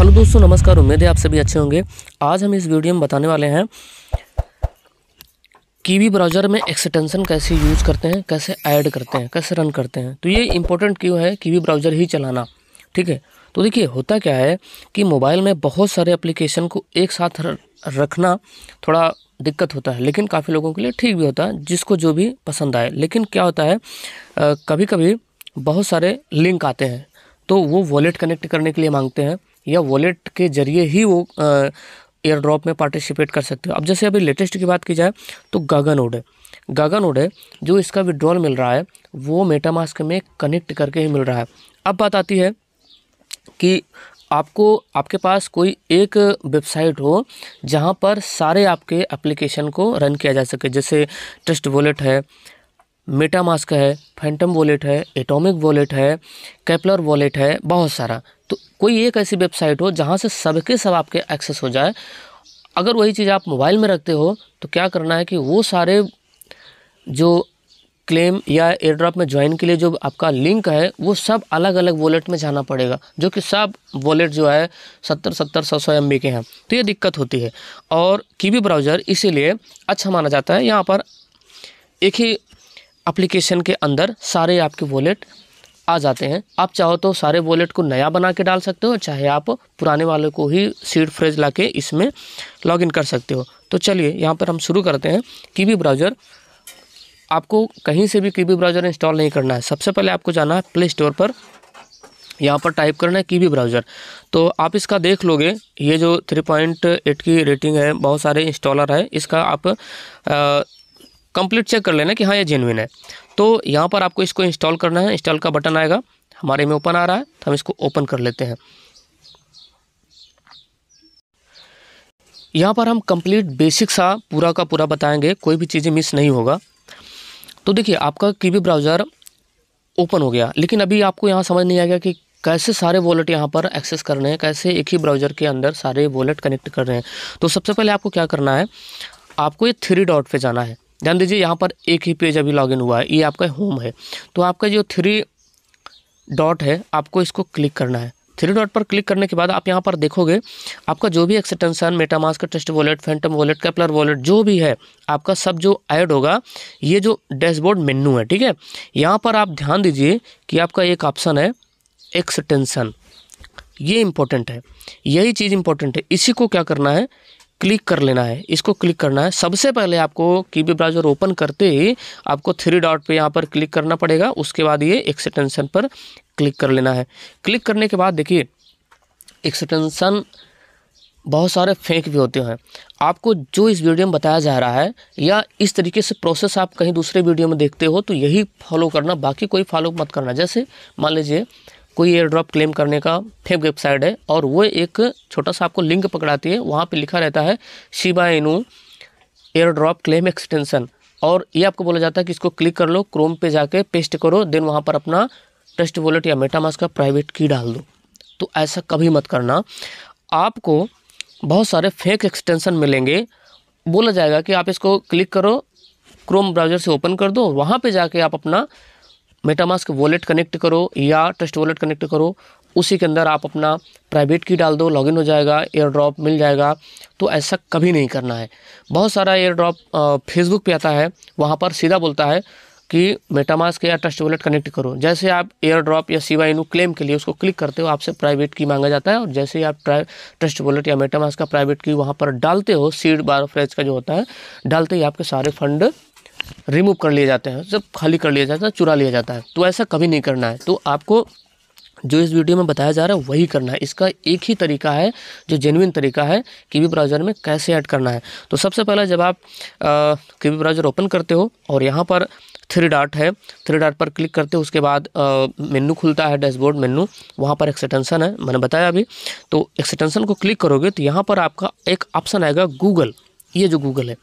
hello दोस्तों नमस्कार उम्मीद है आप सभी अच्छे होंगे आज हम इस वीडियो में बताने वाले हैं कीवी ब्राउज़र में एक्सटेंशन कैसे यूज़ करते हैं कैसे ऐड करते हैं कैसे रन करते हैं तो ये इंपॉर्टेंट क्यों है कीवी ब्राउज़र ही चलाना ठीक है तो देखिए होता क्या है कि मोबाइल में बहुत सारे एप्लीकेशन को एक साथ रखना थोड़ा दिक्कत होता है लेकिन काफ़ी लोगों के लिए ठीक भी होता है जिसको जो भी पसंद आए लेकिन क्या होता है कभी कभी बहुत सारे लिंक आते हैं तो वो वॉलेट कनेक्ट करने के लिए मांगते हैं या वॉलेट के ज़रिए ही वो एयर ड्रॉप में पार्टिसिपेट कर सकते हो अब जैसे अभी लेटेस्ट की बात की जाए तो गागा नोड है गागा नोड है जो इसका विड्रॉल मिल रहा है वो मेटामास्क में कनेक्ट करके ही मिल रहा है अब बात आती है कि आपको आपके पास कोई एक वेबसाइट हो जहाँ पर सारे आपके एप्लीकेशन को रन किया जा सके जैसे ट्रस्ट वॉलेट है मेटामास्क है फैंटम वॉलेट है एटॉमिक वॉलेट है कैपलर वॉलेट है बहुत सारा तो कोई एक ऐसी वेबसाइट हो जहाँ से सबके सब आपके एक्सेस हो जाए अगर वही चीज़ आप मोबाइल में रखते हो तो क्या करना है कि वो सारे जो क्लेम या एयरड्रॉप में ज्वाइन के लिए जो आपका लिंक है वो सब अलग अलग वॉलेट में जाना पड़ेगा जो कि सब वॉलेट जो है सत्तर सत्तर सौ सौ एम के हैं तो ये दिक्कत होती है और कीवी ब्राउज़र इसीलिए अच्छा माना जाता है यहाँ पर एक ही अप्लीकेशन के अंदर सारे आपके वॉलेट आ जाते हैं आप चाहो तो सारे वॉलेट को नया बना के डाल सकते हो चाहे आप पुराने वाले को ही सीड फ्रेज ला के इसमें लॉग इन कर सकते हो तो चलिए यहाँ पर हम शुरू करते हैं वी ब्राउज़र आपको कहीं से भी कीवी ब्राउज़र इंस्टॉल नहीं करना है सबसे पहले आपको जाना है प्ले स्टोर पर यहाँ पर टाइप करना है वी ब्राउज़र तो आप इसका देख लोगे ये जो 3.8 की रेटिंग है बहुत सारे इंस्टॉलर है इसका आप कंप्लीट चेक कर लेना कि हाँ ये जेनविन है तो यहाँ पर आपको इसको इंस्टॉल करना है इंस्टॉल का बटन आएगा हमारे में ओपन आ रहा है तो हम इसको ओपन कर लेते हैं यहाँ पर हम कंप्लीट बेसिक सा पूरा का पूरा बताएंगे कोई भी चीज़ें मिस नहीं होगा तो देखिए आपका भी ब्राउज़र ओपन हो गया लेकिन अभी आपको यहाँ समझ नहीं आ गया कि कैसे सारे वॉलेट यहाँ पर एक्सेस कर रहे हैं कैसे एक ही ब्राउज़र के अंदर सारे वॉलेट कनेक्ट कर रहे हैं तो सबसे पहले आपको क्या करना है आपको ये थ्री डॉट पे जाना है ध्यान दीजिए यहाँ पर एक ही पेज अभी लॉगिन हुआ है ये आपका होम है तो आपका जो थ्री डॉट है आपको इसको क्लिक करना है थ्री डॉट पर क्लिक करने के बाद आप यहाँ पर देखोगे आपका जो भी extension MetaMask test wallet Phantom wallet Keplr wallet जो भी है आपका सब जो ऐड होगा ये जो डैशबोर्ड मेन्यू है ठीक है यहाँ पर आप ध्यान दीजिए कि आपका एक ऑप्शन है एक्सटेंशन ये इम्पोर्टेंट है यही चीज़ इम्पोर्टेंट है इसी को क्या करना है क्लिक कर लेना है इसको क्लिक करना है सबसे पहले आपको कीबी ब्राउजर ओपन करते ही आपको थ्री डॉट पे यहाँ पर क्लिक करना पड़ेगा उसके बाद ये एक्सटेंशन पर क्लिक कर लेना है क्लिक करने के बाद देखिए एक्सटेंशन बहुत सारे फेंक भी होते हैं आपको जो इस वीडियो में बताया जा रहा है या इस तरीके से प्रोसेस आप कहीं दूसरे वीडियो में देखते हो तो यही फॉलो करना बाकी कोई फॉलो मत करना जैसे मान लीजिए कोई एयर ड्रॉप क्लेम करने का फेक वेबसाइट है और वो एक छोटा सा आपको लिंक पकड़ाती है वहाँ पे लिखा रहता है Shiba Inu air drop claim extension और ये आपको बोला जाता है कि इसको क्लिक कर लो क्रोम पे जाके पेस्ट करो देन वहाँ पर अपना ट्रस्ट वॉलेट या मेटामास का प्राइवेट की डाल दो तो ऐसा कभी मत करना आपको बहुत सारे फेक एक्सटेंसन मिलेंगे बोला जाएगा कि आप इसको क्लिक करो क्रोम ब्राउज़र से ओपन कर दो वहाँ पे जाके आप अपना मेटामास्क वॉलेट कनेक्ट करो या ट्रस्ट वॉलेट कनेक्ट करो उसी के अंदर आप अपना प्राइवेट की डाल दो लॉगिन हो जाएगा एयर ड्रॉप मिल जाएगा तो ऐसा कभी नहीं करना है बहुत सारा एयर ड्रॉप फेसबुक पे आता है वहाँ पर सीधा बोलता है कि मेटामास्क या ट्रस्ट वॉलेट कनेक्ट करो जैसे आप एयर ड्रॉप या सी वाई क्लेम के लिए उसको क्लिक करते हो आपसे प्राइवेट की मांगा जाता है और जैसे ही आप ट्रस्ट वॉलेट या मेटामास्क का प्राइवेट की वहाँ पर डालते हो सीड बार फ्रेज का जो होता है डालते ही आपके सारे फंड रिमूव कर लिए जाते हैं जब खाली कर लिया जाता है चुरा लिया जाता है तो ऐसा कभी नहीं करना है तो आपको जो इस वीडियो में बताया जा रहा है वही करना है इसका एक ही तरीका है जो जेनविन तरीका है किवी ब्राउज़र में कैसे ऐड करना है तो सबसे पहले जब आप कीवी ब्राउज़र ओपन करते हो और यहाँ पर थ्री डॉट है थ्री डॉट पर क्लिक करते हो उसके बाद मेनू खुलता है डैशबोर्ड मेनू वहाँ पर एक्सटेंसन है मैंने बताया अभी तो एक्सटेंसन को क्लिक करोगे तो यहाँ पर आपका एक ऑप्शन आएगा गूगल ये जो गूगल है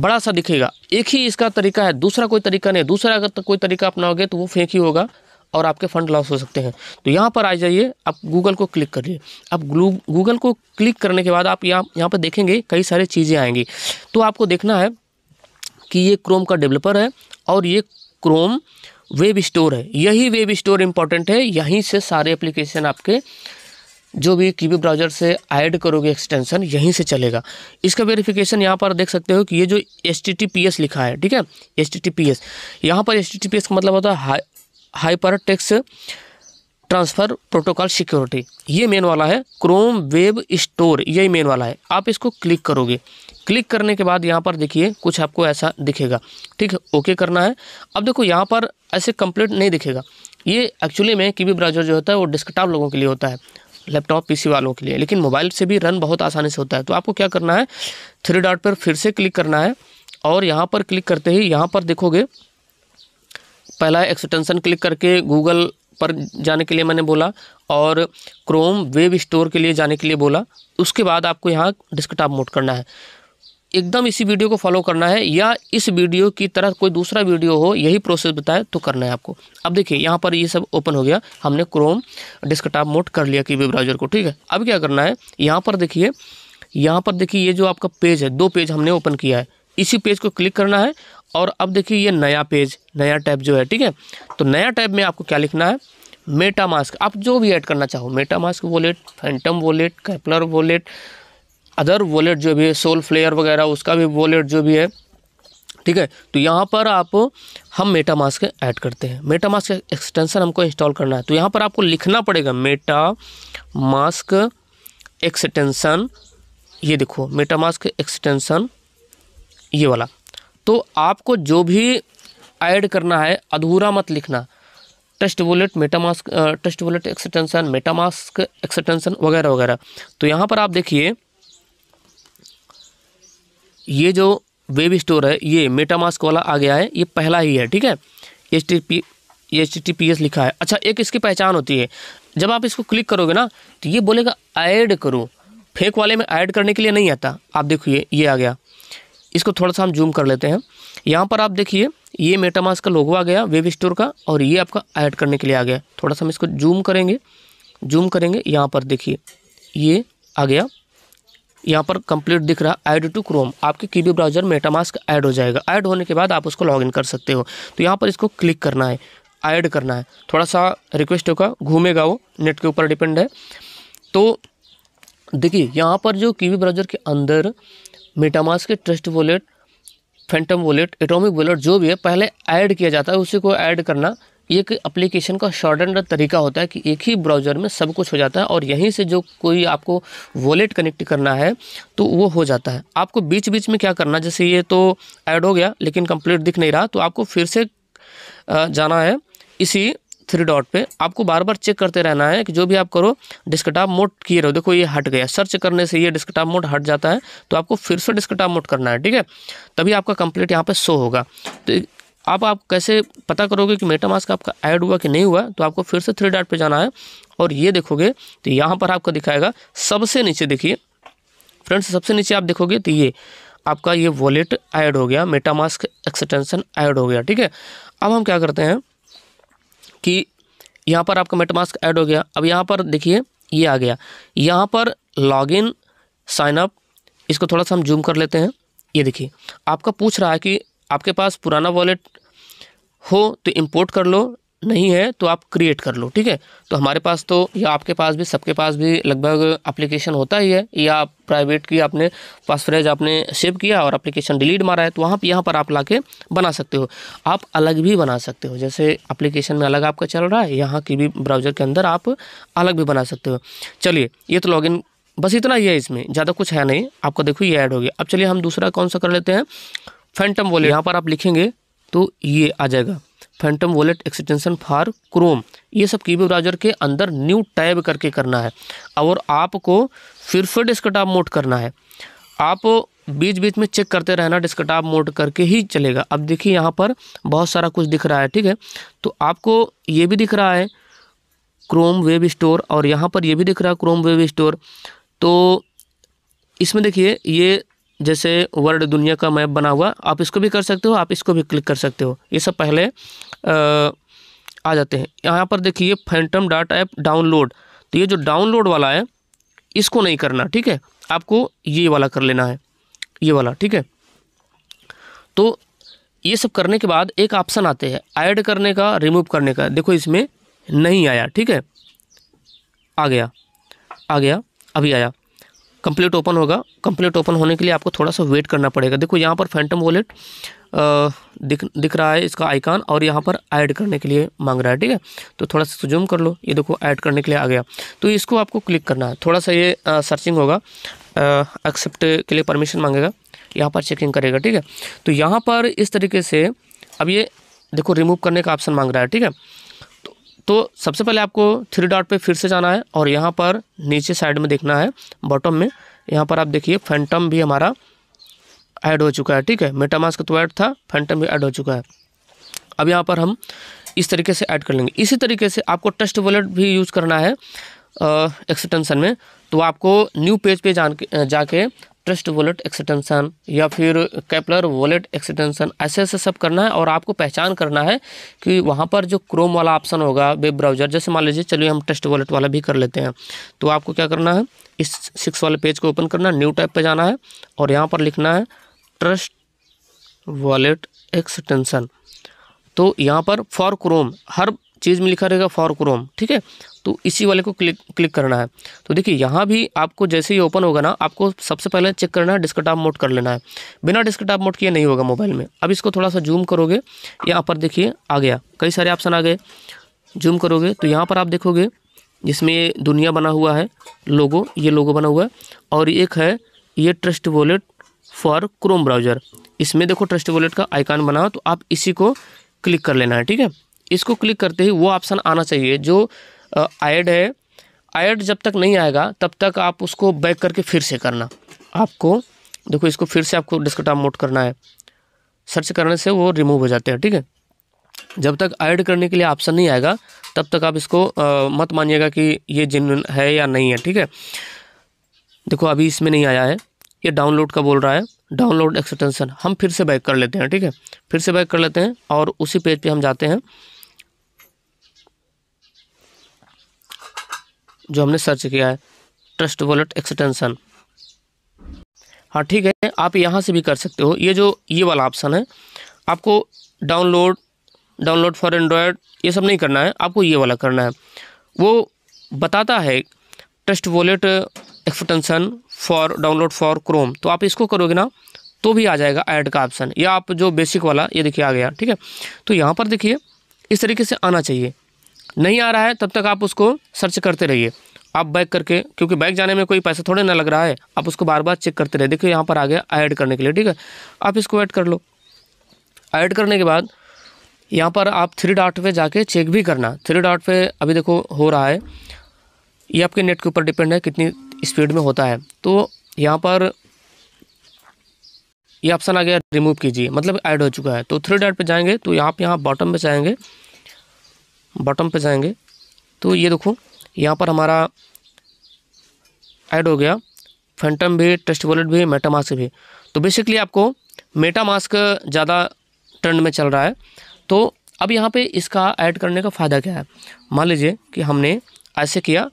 बड़ा सा दिखेगा एक ही इसका तरीका है दूसरा कोई तरीका नहीं दूसरा अगर तो कोई तरीका अपनाओगे तो वो फेंक ही होगा और आपके फंड लॉस हो सकते हैं तो यहाँ पर आ जाइए आप गूगल को क्लिक करिए अब गूगल को क्लिक करने के बाद आप यहाँ यहाँ पर देखेंगे कई सारे चीज़ें आएंगी तो आपको देखना है कि ये क्रोम का डेवलपर है और ये क्रोम वेब स्टोर है यही वेब स्टोर इम्पॉर्टेंट है यहीं से सारे एप्लीकेशन आपके जो भी कीवी ब्राउज़र से ऐड करोगे एक्सटेंशन यहीं से चलेगा इसका वेरिफिकेशन यहाँ पर देख सकते हो कि ये जो एस लिखा है ठीक है एस टी यहाँ पर एस का मतलब होता है hyper text transfer protocol security ये मेन वाला है क्रोम वेब स्टोर यही मेन वाला है आप इसको क्लिक करोगे क्लिक करने के बाद यहाँ पर देखिए कुछ आपको ऐसा दिखेगा ठीक है ओके करना है अब देखो यहाँ पर ऐसे कंप्लीट नहीं दिखेगा ये एक्चुअली में कीवी ब्राउज़र जो होता है वो डेस्कटॉप लोगों के लिए होता है लैपटॉप पीसी वालों के लिए लेकिन मोबाइल से भी रन बहुत आसानी से होता है तो आपको क्या करना है थ्री डॉट पर फिर से क्लिक करना है और यहाँ पर क्लिक करते ही यहाँ पर देखोगे पहला एक्सटेंशन क्लिक करके गूगल पर जाने के लिए मैंने बोला और क्रोम वेब स्टोर के लिए जाने के लिए बोला उसके बाद आपको यहाँ डिस्कटॉप मोड करना है एकदम इसी वीडियो को फॉलो करना है या इस वीडियो की तरह कोई दूसरा वीडियो हो यही प्रोसेस बताए तो करना है आपको अब देखिए यहाँ पर ये सब ओपन हो गया हमने क्रोम डेस्कटॉप मोड कर लिया कि वेब ब्राउजर को ठीक है अब क्या करना है यहाँ पर देखिए यहाँ पर देखिए ये जो आपका पेज है दो पेज हमने ओपन किया है इसी पेज को क्लिक करना है और अब देखिए ये नया पेज नया टैब जो है ठीक है तो नया टैब में आपको क्या लिखना है मेटा मास्क आप जो भी ऐड करना चाहो MetaMask wallet Phantom wallet Keplr wallet other wallet जो भी है सोल फ्लेयर वगैरह उसका भी वॉलेट जो भी है ठीक है तो यहाँ पर आप हम मेटा मास्क ऐड करते हैं मेटा मास्क एक्सटेंशन हमको इंस्टॉल करना है तो यहाँ पर आपको लिखना पड़ेगा मेटा मास्क एक्सटेंशन ये देखो मेटा मास्क एक्सटेंशन ये वाला तो आपको जो भी ऐड करना है अधूरा मत लिखना test wallet MetaMask test wallet extension MetaMask extension वगैरह वगैरह तो यहाँ पर आप देखिए ये जो वेब स्टोर है ये मेटामास्क वाला आ गया है ये पहला ही है ठीक है H T P H T P S लिखा है अच्छा एक इसकी पहचान होती है जब आप इसको क्लिक करोगे ना तो ये बोलेगा ऐड करो फेक वाले में ऐड करने के लिए नहीं आता आप देखिए ये आ गया इसको थोड़ा सा हम जूम कर लेते हैं यहाँ पर आप देखिए ये मेटामास का लोगो आ गया वेब स्टोर का और ये आपका ऐड करने के लिए आ गया थोड़ा सा हम इसको जूम करेंगे जूम करेंगे यहाँ पर देखिए ये आ गया यहाँ पर कंप्लीट दिख रहा है ऐड टू क्रोम आपके कीबी ब्राउजर मेटामास्क ऐड हो जाएगा ऐड होने के बाद आप उसको लॉगिन कर सकते हो तो यहाँ पर इसको क्लिक करना है ऐड करना है थोड़ा सा रिक्वेस्ट होगा घूमेगा वो नेट के ऊपर डिपेंड है तो देखिए यहाँ पर जो कीवी ब्राउजर के अंदर मेटामास्क के Trust wallet Phantom wallet atomic wallet जो भी है पहले ऐड किया जाता है उसी को ऐड करना एक एप्लीकेशन का शॉर्ट एंड तरीका होता है कि एक ही ब्राउज़र में सब कुछ हो जाता है और यहीं से जो कोई आपको वॉलेट कनेक्ट करना है तो वो हो जाता है आपको बीच बीच में क्या करना जैसे ये तो ऐड हो गया लेकिन कंप्लीट दिख नहीं रहा तो आपको फिर से जाना है इसी थ्री डॉट पे आपको बार बार चेक करते रहना है कि जो भी आप करो डिस्कटॉप मोड किए रहो देखो ये हट गया सर्च करने से ये डिस्कटॉप मोड हट जाता है तो आपको फिर से डिस्कटॉप मोड करना है ठीक है तभी आपका कंप्लीट यहाँ पे शो होगा तो अब आप कैसे पता करोगे कि मेटा मास्क आपका ऐड हुआ कि नहीं हुआ तो आपको फिर से थ्री डॉट पे जाना है और ये देखोगे तो यहाँ पर आपका दिखाएगा सबसे नीचे देखिए फ्रेंड्स सबसे नीचे आप देखोगे तो ये आपका ये वॉलेट ऐड हो गया मेटा मास्क एक्सटेंशन ऐड हो गया ठीक है अब हम क्या करते हैं कि यहाँ पर आपका मेटा मास्क ऐड हो गया अब यहाँ पर देखिए ये आ गया यहाँ पर लॉग साइन साइनअप इसको थोड़ा सा हम जूम कर लेते हैं ये देखिए आपका पूछ रहा है कि आपके पास पुराना वॉलेट हो तो इम्पोर्ट कर लो नहीं है तो आप क्रिएट कर लो ठीक है तो हमारे पास तो या आपके पास भी सबके पास भी लगभग एप्लीकेशन होता ही है या आप प्राइवेट की आपने पासफ्रेज आपने सेव किया और एप्लीकेशन डिलीट मारा है तो वहाँ पर यहाँ पर आप लाके बना सकते हो आप अलग भी बना सकते हो जैसे एप्लीकेशन में अलग आपका चल रहा है यहाँ की भी ब्राउज़र के अंदर आप अलग भी बना सकते हो चलिए ये तो लॉग बस इतना ही है इसमें ज़्यादा कुछ है नहीं आपका देखो ये ऐड हो गया अब चलिए हम दूसरा कौन सा कर लेते हैं फैंटम वॉलेट यहाँ पर आप लिखेंगे तो ये आ जाएगा Phantom wallet extension for Chrome ये सब की ब्राउजर के अंदर न्यू टैब करके करना है और आपको फिर से डेस्कटॉप मोड करना है आप बीच बीच में चेक करते रहना डेस्कटॉप मोड करके ही चलेगा अब देखिए यहाँ पर बहुत सारा कुछ दिख रहा है ठीक है तो आपको ये भी दिख रहा है क्रोम वेब स्टोर और यहाँ पर ये भी दिख रहा है क्रोम वेब स्टोर तो इसमें देखिए ये जैसे वर्ल्ड दुनिया का मैप बना हुआ आप इसको भी कर सकते हो आप इसको भी क्लिक कर सकते हो ये सब पहले आ, जाते हैं यहाँ पर देखिए फैंटम डाट ऐप डाउनलोड तो ये जो डाउनलोड वाला है इसको नहीं करना ठीक है आपको ये वाला कर लेना है ये वाला ठीक है तो ये सब करने के बाद एक ऑप्शन आते हैं ऐड करने का रिमूव करने का देखो इसमें नहीं आया ठीक है आ गया आ गया अभी आया कंप्लीट ओपन होगा कंप्लीट ओपन होने के लिए आपको थोड़ा सा वेट करना पड़ेगा देखो यहाँ पर फैंटम वॉलेट दिख दिख रहा है इसका आइकान और यहाँ पर ऐड करने के लिए मांग रहा है ठीक है तो थोड़ा सा जूम कर लो ये देखो ऐड करने के लिए आ गया तो इसको आपको क्लिक करना है थोड़ा सा ये आ, सर्चिंग होगा एक्सेप्ट के लिए परमिशन मांगेगा यहाँ पर चेकिंग करेगा ठीक है तो यहाँ पर इस तरीके से अब ये देखो रिमूव करने का ऑप्शन मांग रहा है ठीक है तो सबसे पहले आपको थ्री डॉट पे फिर से जाना है और यहाँ पर नीचे साइड में देखना है बॉटम में यहाँ पर आप देखिए फैंटम भी हमारा ऐड हो चुका है ठीक है मेटामास्क तो ऐड था फैंटम भी ऐड हो चुका है अब यहाँ पर हम इस तरीके से ऐड कर लेंगे इसी तरीके से आपको टेस्ट वॉलेट भी यूज़ करना है एक्सटेंशन में तो आपको न्यू पेज पे जान के जाके ट्रस्ट वॉलेट एक्सटेंशन या फिर कैपलर वॉलेट एक्सटेंशन ऐसे ऐसे सब करना है और आपको पहचान करना है कि वहाँ पर जो क्रोम वाला ऑप्शन होगा वेब ब्राउज़र जैसे मान लीजिए चलिए हम ट्रस्ट वॉलेट वाला भी कर लेते हैं तो आपको क्या करना है इस सिक्स वाले पेज को ओपन करना न्यू टाइप पर जाना है और यहाँ पर लिखना है ट्रस्ट वॉलेट एक्सटेंशन तो यहाँ पर फॉर क्रोम हर चीज़ में लिखा रहेगा फॉर क्रोम ठीक है तो इसी वाले को क्लिक क्लिक करना है तो देखिए यहाँ भी आपको जैसे ही ओपन होगा ना आपको सबसे पहले चेक करना है डिस्कटॉप मोड कर लेना है बिना डिस्कटॉप मोड किए नहीं होगा मोबाइल में अब इसको थोड़ा सा जूम करोगे यहाँ पर देखिए आ गया कई सारे ऑप्शन आ गए जूम करोगे तो यहाँ पर आप देखोगे जिसमें ये दुनिया बना हुआ है लोगो ये लोगो बना हुआ है और एक है ये Trust wallet for Chrome browser इसमें देखो ट्रस्ट वॉलेट का आइकान बना हो तो आप इसी को क्लिक कर लेना है ठीक है इसको क्लिक करते ही वो ऑप्शन आना चाहिए जो ऐड है ऐड जब तक नहीं आएगा तब तक आप उसको बैक करके फिर से करना आपको देखो इसको फिर से आपको डेस्कटॉप मोड करना है सर्च करने से वो रिमूव हो जाते हैं ठीक है जब तक ऐड करने के लिए ऑप्शन नहीं आएगा तब तक आप इसको आ, मत मानिएगा कि ये जिन है या नहीं है ठीक है देखो अभी इसमें नहीं आया है ये डाउनलोड का बोल रहा है डाउनलोड एक्सटेंशन हम फिर से बैक कर लेते हैं ठीक है फिर से बैक कर लेते हैं और उसी पेज पे हम जाते हैं जो हमने सर्च किया है ट्रस्ट वॉलेट एक्सटेंसन हाँ ठीक है आप यहाँ से भी कर सकते हो ये जो ये वाला ऑप्शन है आपको डाउनलोड डाउनलोड फॉर एंड्रॉयड ये सब नहीं करना है आपको ये वाला करना है वो बताता है Trust wallet extension for download for Chrome तो आप इसको करोगे ना तो भी आ जाएगा ऐड का ऑप्शन या आप जो बेसिक वाला ये देखिए आ गया ठीक है तो यहाँ पर देखिए इस तरीके से आना चाहिए नहीं आ रहा है तब तक आप उसको सर्च करते रहिए आप बैक करके क्योंकि बैक जाने में कोई पैसा थोड़े ना लग रहा है आप उसको बार बार चेक करते रहे देखिए यहाँ पर आ गया ऐड करने के लिए ठीक है आप इसको ऐड कर लो ऐड करने के बाद यहाँ पर आप थ्री डॉट पे जाके चेक भी करना थ्री डॉट पे अभी देखो हो रहा है ये आपके नेट के ऊपर डिपेंड है कितनी स्पीड में होता है तो यहाँ पर ये ऑप्शन आ गया रिमूव कीजिए मतलब ऐड हो चुका है तो थ्री डॉट पर जाएंगे तो यहाँ आप यहाँ बॉटम पर जाएंगे बॉटम पे जाएंगे तो ये देखो यहाँ पर हमारा ऐड हो गया फैंटम भी ट्रस्ट वॉलेट भी मेटामास्क भी तो बेसिकली आपको मेटामास्क ज़्यादा ट्रेंड में चल रहा है तो अब यहाँ पे इसका ऐड करने का फ़ायदा क्या है मान लीजिए कि हमने ऐसे किया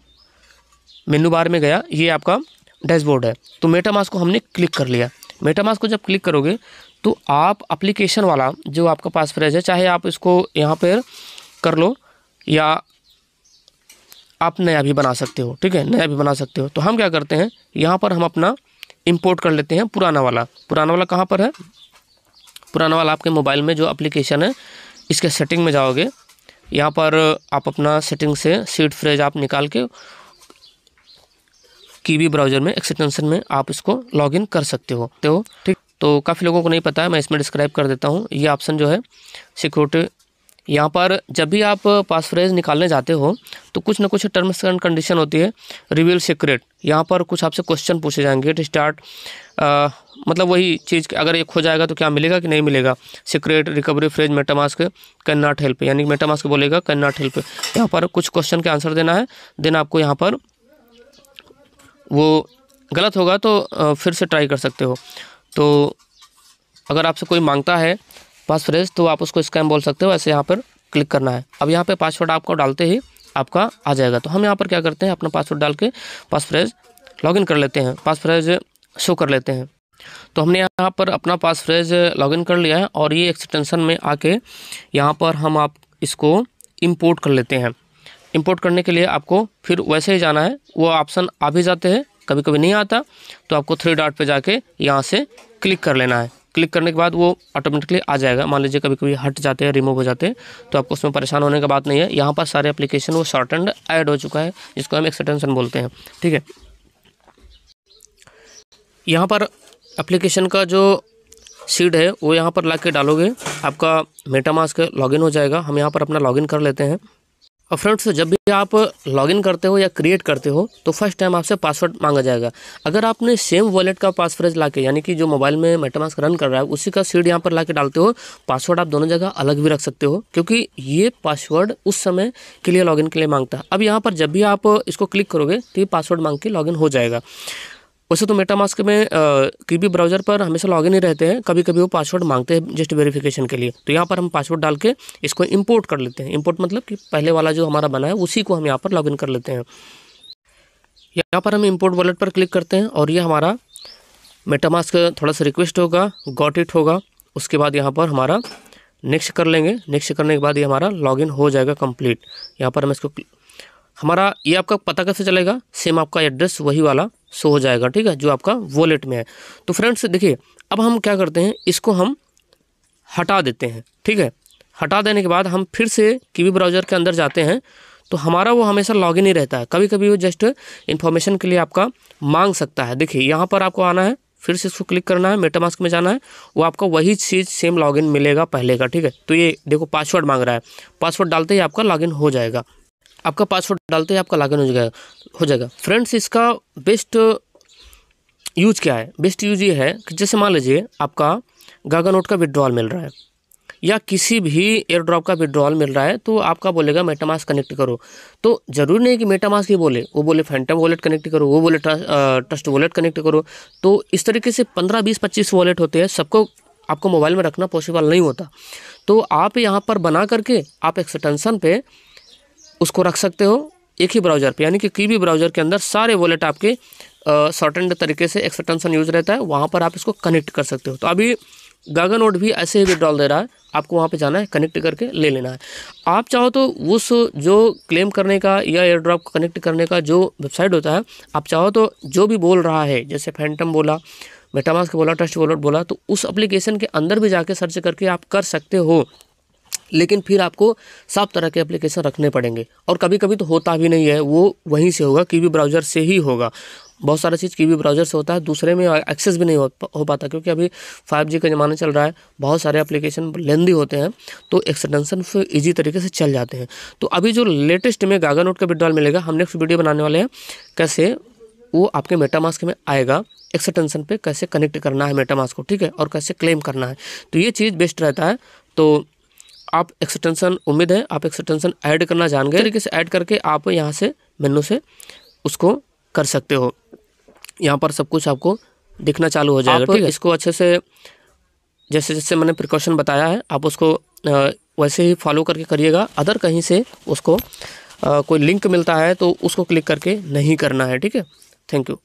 मेनू बार में गया ये आपका डैशबोर्ड है तो मेटामास्क को हमने क्लिक कर लिया मेटामास्क को जब क्लिक करोगे तो आप एप्लीकेशन वाला जो आपका पासवर्ड है चाहे आप इसको यहाँ पर कर लो या आप नया भी बना सकते हो ठीक है नया भी बना सकते हो तो हम क्या करते हैं यहाँ पर हम अपना इम्पोर्ट कर लेते हैं पुराना वाला पुराना वाला कहाँ पर है पुराना वाला आपके मोबाइल में जो एप्लीकेशन है इसके सेटिंग में जाओगे यहाँ पर आप अपना सेटिंग से सीट फ्रेज आप निकाल के वी ब्राउज़र में एक्सटेंशन में आप इसको लॉगिन कर सकते हो तो ठीक तो काफ़ी लोगों को नहीं पता है मैं इसमें डिस्क्राइब कर देता हूँ ये ऑप्शन जो है सिक्योरिटी यहाँ पर जब भी आप पासफ्रेज निकालने जाते हो तो कुछ ना कुछ टर्म्स एंड कंडीशन होती है रिवील सीक्रेट यहाँ पर कुछ आपसे क्वेश्चन पूछे जाएंगे टू स्टार्ट मतलब वही चीज़ अगर एक हो जाएगा तो क्या मिलेगा कि नहीं मिलेगा secret recovery phrase MetaMask can not help यानी मेटामास्क बोलेगा कैन नॉट हेल्प यहाँ पर कुछ क्वेश्चन के आंसर देना है देन आपको यहाँ पर वो गलत होगा तो फिर से ट्राई कर सकते हो तो अगर आपसे कोई मांगता है पासफ्रेज तो आप उसको स्कैम बोल सकते हो ऐसे यहाँ पर क्लिक करना है अब यहाँ पे पासवर्ड आपको डालते ही आपका आ जाएगा तो हम यहाँ पर क्या करते हैं अपना पासवर्ड डाल के पासफ्रेज लॉगिन कर लेते हैं पासफ्रेज शो कर लेते हैं तो हमने यहाँ पर अपना पासफ्रेज लॉगिन कर लिया है और ये एक्सटेंशन में आके यहाँ पर हम आप इसको इम्पोर्ट कर लेते हैं इम्पोर्ट करने के लिए आपको फिर वैसे ही जाना है वो ऑप्शन आ भी जाते हैं कभी कभी नहीं आता तो आपको थ्री डॉट पे जाके यहाँ से क्लिक कर लेना है क्लिक करने के बाद वो ऑटोमेटिकली आ जाएगा मान लीजिए कभी कभी हट जाते हैं रिमूव हो जाते हैं तो आपको उसमें परेशान होने का बात नहीं है यहाँ पर सारे एप्लीकेशन वो शॉर्ट एंड ऐड हो चुका है जिसको हम एक्सटेंशन बोलते हैं ठीक है यहाँ पर एप्लीकेशन का जो सीड है वो यहाँ पर ला के डालोगे आपका मेटामास लॉगिन हो जाएगा हम यहाँ पर अपना लॉगिन कर लेते हैं और फ्रेंड्स जब भी आप लॉगिन करते हो या क्रिएट करते हो तो फर्स्ट टाइम आपसे पासवर्ड मांगा जाएगा अगर आपने सेम वॉलेट का पासवर्ड ला के यानी कि जो मोबाइल में मेटामास्क रन कर रहा है उसी का सीड यहाँ पर ला के डालते हो पासवर्ड आप दोनों जगह अलग भी रख सकते हो क्योंकि ये पासवर्ड उस समय के लिए लॉगिन के लिए मांगता है अब यहाँ पर जब भी आप इसको क्लिक करोगे तो ये पासवर्ड मांग के लॉगिन हो जाएगा वैसे तो मेटामास्क में किसी भी ब्राउज़र पर हमेशा लॉगिन ही रहते हैं कभी कभी वो पासवर्ड मांगते हैं जस्ट वेरिफिकेशन के लिए तो यहाँ पर हम पासवर्ड डाल के इसको इम्पोर्ट कर लेते हैं इम्पोर्ट मतलब कि पहले वाला जो हमारा बना है उसी को हम यहाँ पर लॉगिन कर लेते हैं यहाँ पर हम इम्पोर्ट वॉलेट पर क्लिक करते हैं और ये हमारा मेटामास्क थोड़ा सा रिक्वेस्ट होगा गॉट इट होगा उसके बाद यहाँ पर हमारा नेक्स्ट कर लेंगे नेक्स्ट करने के बाद ये हमारा लॉगिन हो जाएगा कंप्लीट यहाँ पर हम इसको हमारा ये आपका पता कैसे चलेगा सेम आपका एड्रेस वही वाला शो हो जाएगा ठीक है जो आपका वॉलेट में है तो फ्रेंड्स देखिए अब हम क्या करते हैं इसको हम हटा देते हैं ठीक है हटा देने के बाद हम फिर से कीवी ब्राउज़र के अंदर जाते हैं तो हमारा वो हमेशा लॉगिन ही रहता है कभी कभी वो जस्ट इन्फॉर्मेशन के लिए आपका मांग सकता है देखिए यहाँ पर आपको आना है फिर से इसको क्लिक करना है मेटामास्क में जाना है वो आपका वही चीज़ सेम लॉगिन मिलेगा पहले का ठीक है तो ये देखो पासवर्ड मांग रहा है पासवर्ड डालते ही आपका लॉगिन हो जाएगा आपका पासवर्ड डालते हैं आपका लागिन हो जाएगा हो जाएगा फ्रेंड्स इसका बेस्ट यूज क्या है बेस्ट यूज ये है कि जैसे मान लीजिए आपका गागा नोट का विड्रॉल मिल रहा है या किसी भी एयर ड्रॉप का विड्रॉल मिल रहा है तो आपका बोलेगा मेटामास कनेक्ट करो तो ज़रूरी नहीं कि मेटामास ही बोले वो बोले फैंटम वॉलेट कनेक्ट करो वो बोले ट्रस्ट वॉलेट कनेक्ट करो तो इस तरीके से पंद्रह बीस पच्चीस वॉलेट होते हैं सबको आपको मोबाइल में रखना पॉसिबल नहीं होता तो आप यहाँ पर बना करके आप एक्सटेंसन पर उसको रख सकते हो एक ही ब्राउज़र पे यानी कि भी ब्राउज़र के अंदर सारे वॉलेट आपके सॉर्टेंड एंड तरीके से एक्सटेंसन यूज रहता है वहाँ पर आप इसको कनेक्ट कर सकते हो तो अभी गागा नोट भी ऐसे ही विड्रॉल दे रहा है आपको वहाँ पे जाना है कनेक्ट करके ले लेना है आप चाहो तो उस जो क्लेम करने का या एयर ड्रॉप कनेक्ट करने का जो वेबसाइट होता है आप चाहो तो जो भी बोल रहा है जैसे फैंटम बोला मेटामास्क बोला ट्रस्ट वॉलेट बोला तो उस एप्लीकेशन के अंदर भी जाके सर्च करके आप कर सकते हो लेकिन फिर आपको सब तरह के एप्लीकेशन रखने पड़ेंगे और कभी कभी तो होता भी नहीं है वो वहीं से होगा कीवी ब्राउज़र से ही होगा बहुत सारा चीज़ की ब्राउज़र से होता है दूसरे में एक्सेस भी नहीं हो, हो पाता क्योंकि अभी फाइव जी का ज़माना चल रहा है बहुत सारे एप्लीकेशन लेंदी होते हैं तो एक्सटेंशन फिर ईजी तरीके से चल जाते हैं तो अभी जो लेटेस्ट में गागा नोट का विड्रॉल मिलेगा हम नेक्स्ट वीडियो बनाने वाले हैं कैसे वो आपके मेटामास्क में आएगा एक्सटेंशन पे कैसे कनेक्ट करना है मेटामास्क को ठीक है और कैसे क्लेम करना है तो ये चीज़ बेस्ट रहता है तो आप एक्सटेंशन उम्मीद है आप एक्सटेंशन ऐड करना जान गए तरीके से ऐड करके आप यहाँ से मेनू से उसको कर सकते हो यहाँ पर सब कुछ आपको दिखना चालू हो जाएगा ठीक है इसको अच्छे से जैसे जैसे मैंने प्रिकॉशन बताया है आप उसको वैसे ही फॉलो करके करिएगा अदर कहीं से उसको कोई लिंक मिलता है तो उसको क्लिक करके नहीं करना है ठीक है थैंक यू